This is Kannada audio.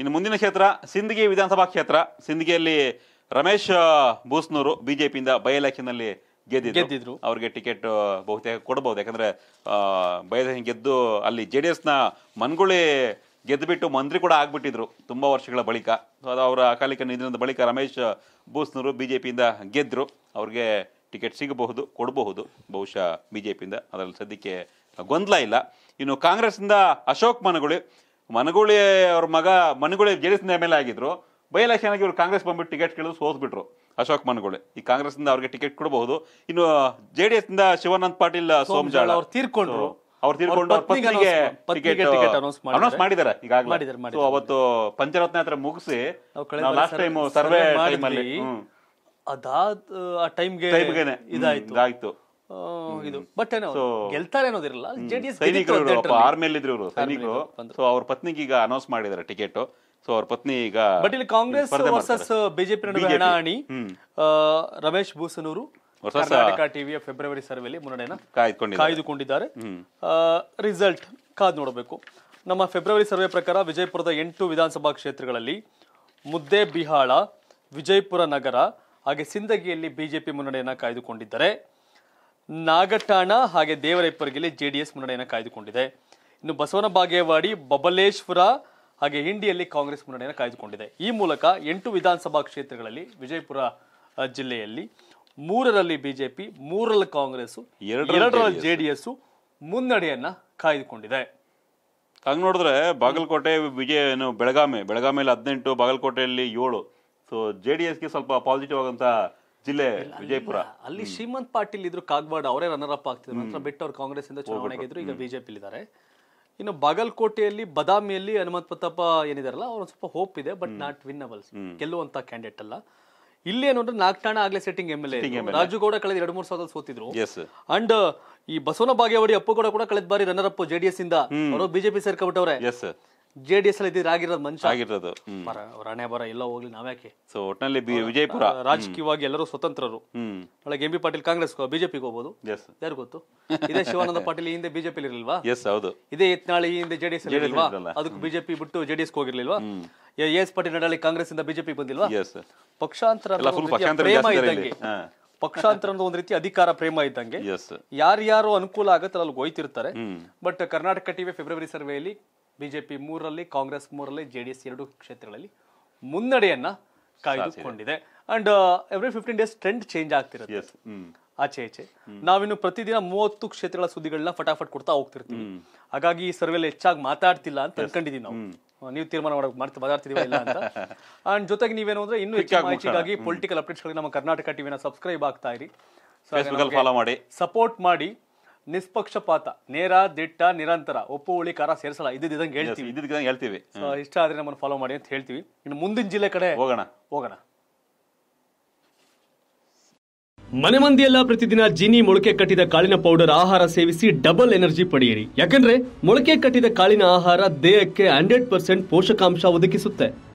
ಇನ್ನು ಮುಂದಿನ ಕ್ಷೇತ್ರ ಸಿಂದಗಿ ವಿಧಾನಸಭಾ ಕ್ಷೇತ್ರ ಸಿಂದಗಿಯಲ್ಲಿ ರಮೇಶ್ ಬೂಸ್ನೂರು ಬಿಜೆಪಿಯಿಂದ ಬೈ ಎಲೆಕ್ಷನ್ನಲ್ಲಿ ಗೆದ್ದಿದ್ರು ಅವ್ರಿಗೆ ಟಿಕೆಟ್ ಬಹುತೇಕ ಕೊಡಬಹುದು ಯಾಕಂದ್ರೆ ಬೈ ಎಲೆಕ್ಷನ್ ಗೆದ್ದು ಅಲ್ಲಿ ಜೆ ಡಿ ಎಸ್ನ ಮನ್ಗುಳಿ ಗೆದ್ದುಬಿಟ್ಟು ಮಂತ್ರಿ ಕೂಡ ಆಗ್ಬಿಟ್ಟಿದ್ರು ತುಂಬ ವರ್ಷಗಳ ಬಳಿಕ ಅದು ಅವರ ಅಕಾಲಿಕ ನಿಧನದ ಬಳಿಕ ರಮೇಶ್ ಬೂಸ್ನೂರು ಬಿ ಜೆ ಪಿಯಿಂದ ಗೆದ್ದರು ಅವ್ರಿಗೆ ಟಿಕೆಟ್ ಸಿಗಬಹುದು ಕೊಡಬಹುದು ಬಹುಶಃ ಬಿ ಜೆ ಪಿಯಿಂದ ಅದರಲ್ಲಿ ಸದ್ಯಕ್ಕೆ ಗೊಂದಲ ಇಲ್ಲ ಇನ್ನು ಕಾಂಗ್ರೆಸ್ನಿಂದ ಅಶೋಕ್ ಮನಗುಳಿ ಮನಗುಳಿ ಅವ್ರ ಮಗ Managuli J D M L ಆಗಿದ್ರು ಬೈ ಎಲೆಕ್ಷನ್ ಆಗಿ ಇವ್ರು ಕಾಂಗ್ರೆಸ್ ಬಂದ್ಬಿಟ್ಟು ಟಿಕೆಟ್ ಕೇಳಿದ್ರು ಸೋತ್ಬಿಟ್ರು ಅಶೋಕ್ ಮನಗುಳಿ ಈ ಕಾಂಗ್ರೆಸ್ ಇಂದ ಅವ್ರಿಗೆ ಟಿಕೆಟ್ ಕೊಡಬಹುದು ಇನ್ನು ಜೆ ಡಿ ಎಸ್ ಇಂದ ಶಿವಾನಂದ್ ಪಾಟೀಲ್ ಸೋಮಜಾಳ ಅವ್ರು ತೀರ್ಕೊಂಡ್ರು ಅವ್ರು ತಿರ್ಕೊಂಡು ಪತ್ನಿಗೆ ಟಿಕೆಟ್ ಅನೌನ್ಸ್ ಮಾಡಿದ್ದಾರೆ ಈಗಾಗಲೇ ಸೊ ಅವತ್ತು ಪಂಚರತ್ನ ಹತ್ರ ಮುಗಿಸಿ ಲಾಸ್ಟ್ ಟೈಮ್ ಸರ್ವೆ ಟೈಮ್ ಅಲ್ಲಿ ಅದಾದ ಆ ಟೈಮ್ಗೆ ಇದಾಯ್ತು ಇದು ಬಟ್ ಏನೋ ಗೆಲ್ತಾರೆ ಅನ್ನೋದಿರಲ್ಲ ಜೆಡಿಎಸ್ ಸೈನಿಕರು ಇದ್ರು ಇವರು ಸೈನಿಕರು ಸೊ ಅವ್ರ ಪತ್ನಿಗೆ ಈಗ ಅನೌನ್ಸ್ ಮಾಡಿದಾರೆ ಟಿಕೆಟ್ ಸೊ ಅವ್ರ ಪತ್ನಿ ಈಗ ಬಟ್ ಇಲ್ಲಿ ಕಾಂಗ್ರೆಸ್ ವರ್ಸಸ್ ಬಿಜೆಪಿ ನಡುವೆ ಹಣಾಹಣಿ ರಮೇಶ್ ಭೂಸನೂರು ಕರ್ನಾಟಕ ಟಿವಿಯ ಫೆಬ್ರವರಿ ಸರ್ವೆಯಲ್ಲಿ ಮುನ್ನಡೆಯನ್ನ ಕಾಯ್ದುಕೊಂಡಿದ್ದಾರೆ ರಿಸಲ್ಟ್ ಕಾದ್ ನೋಡಬೇಕು ನಮ್ಮ ಫೆಬ್ರವರಿ ಸರ್ವೆ ಪ್ರಕಾರ ವಿಜಯಪುರದ ಎಂಟು ವಿಧಾನಸಭಾ ಕ್ಷೇತ್ರಗಳಲ್ಲಿ ಮುದ್ದೆ ಬಿಹಾಳ ವಿಜಯಪುರ ನಗರ ಹಾಗೆ ಸಿಂದಗಿಯಲ್ಲಿ ಬಿಜೆಪಿ ಮುನ್ನಡೆಯನ್ನ ಕಾಯ್ದುಕೊಂಡಿದ್ದಾರೆ ನಾಗಠಾಣ ಹಾಗೆ ದೇವರ ಜೆ ಡಿ ಎಸ್ ಮುನ್ನಡೆಯನ್ನು ಕಾಯ್ದುಕೊಂಡಿದೆ ಇನ್ನು ಬಸವನ ಬಾಗೇವಾಡಿ ಬಬಲೇಶ್ವರ ಹಾಗೆ ಹಿಂಡಿಯಲ್ಲಿ ಕಾಂಗ್ರೆಸ್ ಮುನ್ನಡೆಯನ್ನು ಕಾಯ್ದುಕೊಂಡಿದೆ ಈ ಮೂಲಕ ಎಂಟು ವಿಧಾನಸಭಾ ಕ್ಷೇತ್ರಗಳಲ್ಲಿ ವಿಜಯಪುರ ಜಿಲ್ಲೆಯಲ್ಲಿ ಮೂರರಲ್ಲಿ ಬಿಜೆಪಿ ಮೂರರಲ್ಲಿ ಕಾಂಗ್ರೆಸ್ ಎರಡರಲ್ಲಿ ಜೆ ಡಿ ಎಸ್ ಮುನ್ನಡೆಯನ್ನ ಕಾಯ್ದುಕೊಂಡಿದೆ ಹಂಗೆ ನೋಡಿದ್ರೆ ಬಾಗಲಕೋಟೆ ವಿಜಯ ಏನು ಬೆಳಗಾವಿ ಬೆಳಗಾವಿಯಲ್ಲಿ ಹದಿನೆಂಟು ಬಾಗಲಕೋಟೆಯಲ್ಲಿ ಏಳು ಸೊ ಜೆ ಡಿ ಎಸ್ಗೆ ಸ್ವಲ್ಪ ಪಾಸಿಟಿವ್ ಆಗಂಥ ಜಿಲ್ಲೆ ವಿಜಯಪುರ ಅಲ್ಲಿ ಶ್ರೀಮಂತ್ ಪಾಟೀಲ್ ಇದ್ರು ಕಾಗವಾಡ ಅವರೇ ರನ್ನರ್ ಅಪ್ ಆಗ್ತಿದ್ರು ನಂತರ ಬಿಟ್ಟು ಅವ್ರು ಕಾಂಗ್ರೆಸ್ ಇಂದ ಚುನಾವಣೆಗೆ ಇದ್ರು ಈಗ ಬಿಜೆಪಿ ಇದ್ದಾರೆ ಇನ್ನು ಬಾಗಲಕೋಟೆಯಲ್ಲಿ ಬದಾಮಿಯಲ್ಲಿ ಹನುಮಂತ ಪ್ರತಾಪ ಏನಿದಾರಲ್ಲ ಅವ್ರು ಸ್ವಲ್ಪ ಹೋಪ್ ಇದೆ ಬಟ್ ನಾಟ್ ವಿನ್ನಬಲ್ಸ್ ಗೆಲ್ಲುವಂತ ಕ್ಯಾಂಡಿಡೇಟ್ ಅಲ್ಲ ಇಲ್ಲಿ ಏನಂದ್ರೆ ನಾಗ್ಠಾಣ ಆಗ್ಲೇ setting M L A Rajugowda ಕಳೆದ ಎರಡು ಮೂರು ಸಾವಿರದಲ್ಲಿ ಸೋತಿದ್ರು ಅಂಡ್ ಈ ಬಸವನ ಬಾಗೇವಾಡಿ ಅಪ್ಪುಗೌಡ ಕೂಡ ಕಳೆದ ಬಾರಿ ರನ್ನರ್ ಅಪ್ ಜೆಡಿಎಸ್ ಇಂದ ಅವರು ಬಿಜೆಪಿ ಸೇರ್ಕೊಬಿಟ್ಟವ್ರೆ ಜೆ ಡಿ ಎಸ್ ಅಲ್ಲಿ ಇದ್ದಿದ್ರೆ ಆಗಿರೋದು ಮನುಷ್ಯ ಆಗಿರೋದು ಹ್ಮ್. ಬರ ಎಲ್ಲ ಹೋಗ್ಲಿ ನಾವ್ಯಾಕೆ ಸೊ ಒಟ್ನಲ್ಲಿ ವಿಜಯಪುರ ರಾಜಕೀಯವಾಗಿ ಎಲ್ಲರೂ ಸ್ವತಂತ್ರರು ಒಳಗೆ ಎಂ ಬಿ ಪಾಟೀಲ್ ಕಾಂಗ್ರೆಸ್ ಬಿಜೆಪಿಗೆ ಹೋಗ್ಬೋದು ಎಸ್ ಯಾರು ಗೊತ್ತು ಇದೇ ಶಿವಾನಂದ ಪಾಟೀಲ್ ಹಿಂದೆ ಬಿಜೆಪಿ ಇರಲಿಲ್ವಾ ಎಸ್ ಹೌದು ಇದೇ ಯತ್ನಾಳಿ ಈ ಹಿಂದೆ ಜೆಡಿಎಸ್ ಇರಲಿಲ್ವಾ ಅದಕ್ಕೆ ಬಿಜೆಪಿ ಬಿಟ್ಟು ಜೆಡಿಎಸ್ ಹೋಗಿರ್ಲಿಲ್ವಾ A S Patil Nadahalli Congress ಇಂದ ಬಿಜೆಪಿ ಬಂದಿಲ್ವಾ ಪಕ್ಷಾಂತರ ಪ್ರೇಮ ಇದ್ದಂಗೆ ಪಕ್ಷಾಂತರ ಒಂದು ರೀತಿ ಅಧಿಕಾರ ಪ್ರೇಮ ಇದ್ದಂಗೆ ಎಸ್ ಯಾರ್ಯಾರು ಅನುಕೂಲ ಆಗುತ್ತೆ ಅಲ್ಲಿ ಹೋಯ್ತಿರ್ತಾರೆ ಬಟ್ ಕರ್ನಾಟಕ ಟಿವಿ ಫೆಬ್ರವರಿ ಸರ್ವೆಯಲ್ಲಿ ಬಿಜೆಪಿ ಮೂರರಲ್ಲಿ ಕಾಂಗ್ರೆಸ್ ಮೂರರಲ್ಲಿ ಜೆ ಡಿ ಎಸ್ ಎರಡು ಕ್ಷೇತ್ರಗಳಲ್ಲಿ ಮುನ್ನಡೆಯನ್ನ ಕಾಯ್ದುಕೊಂಡಿದೆ and every fifteen days trend change ಆಗ್ತಿರುತ್ತೆ ಆಚೆ ಈಚೆ ನಾವಿನ್ನು ಪ್ರತಿದಿನ ಮೂವತ್ತು ಕ್ಷೇತ್ರಗಳ ಸುದ್ದಿಗಳನ್ನ ಫಟಾಫಟ್ ಕೊಡ್ತಾ ಹೋಗ್ತಿರ್ತೀವಿ ಹಾಗಾಗಿ ಈ ಸರ್ವೆಲ್ ಹೆಚ್ಚಾಗಿ ಮಾತಾಡ್ತಿಲ್ಲ ಅಂತ ಅನ್ಕೊಂಡಿದೀವಿ ನಾವು ನೀವು ತೀರ್ಮಾನ ಮಾಡಕ್ ಮಾತಾಡ್ತಿದೀವಿ ಇಲ್ಲ ಅಂತ ಅಂಡ್ ಜೊತೆಗೆ ನೀವೇನು ಅಂದ್ರೆ ಇನ್ನು ಹೆಚ್ಚಾಗಿ ಮಾಹಿತಿಗಾಗಿ ಪೊಲಿಟಿಕಲ್ ಅಪ್ಡೇಟ್ಸ್ಗಳಿಗೆ ನಮ್ಮ ಕರ್ನಾಟಕ ಟಿವಿನ ಸಬ್ಸ್ಕ್ರೈಬ್ ಆಗ್ತಾ ಇರಿ ಫಾಲೋ ಮಾಡಿ ಸಪೋರ್ಟ್ ಮಾಡಿ ನಿಷ್ಪಕ್ಷಪಾತ ನೇರ ದಿಟ್ಟ ನಿರಂತರ ಒಪ್ಪು ಹುಳಿ ಖಾರ ಸೇರಿಸಲ್ಲ ಇದ್ದಿದ್ದಂಗೆ ಹೇಳ್ತೀವಿ ಇದ್ದಿದ್ದಂಗೆ ಹೇಳ್ತೀವಿ ಇಷ್ಟ ಆದ್ರೆ ನಮ್ಮನ್ನು ಫಾಲೋ ಮಾಡಿ ಅಂತ ಹೇಳ್ತೀವಿ ಇನ್ನು ಮುಂದಿನ ಜಿಲ್ಲೆ ಕಡೆ ಹೋಗೋಣ ಹೋಗೋಣ ಮನೆ ಮಂದಿಯೆಲ್ಲ ಪ್ರತಿದಿನ ಜಿನಿ ಮೊಳಕೆ ಕಟ್ಟಿದ ಕಾಳಿನ ಪೌಡರ್ ಆಹಾರ ಸೇವಿಸಿ ಡಬಲ್ ಎನರ್ಜಿ ಪಡೆಯಿರಿ ಯಾಕಂದ್ರೆ ಮೊಳಕೆ ಕಟ್ಟಿದ ಕಾಳಿನ ಆಹಾರ ದೇಹಕ್ಕೆ ಹಂಡ್ರೆಡ್ ಪರ್ಸೆಂಟ್ ಪೋಷಕಾಂಶ ಒದಗಿಸುತ್ತೆ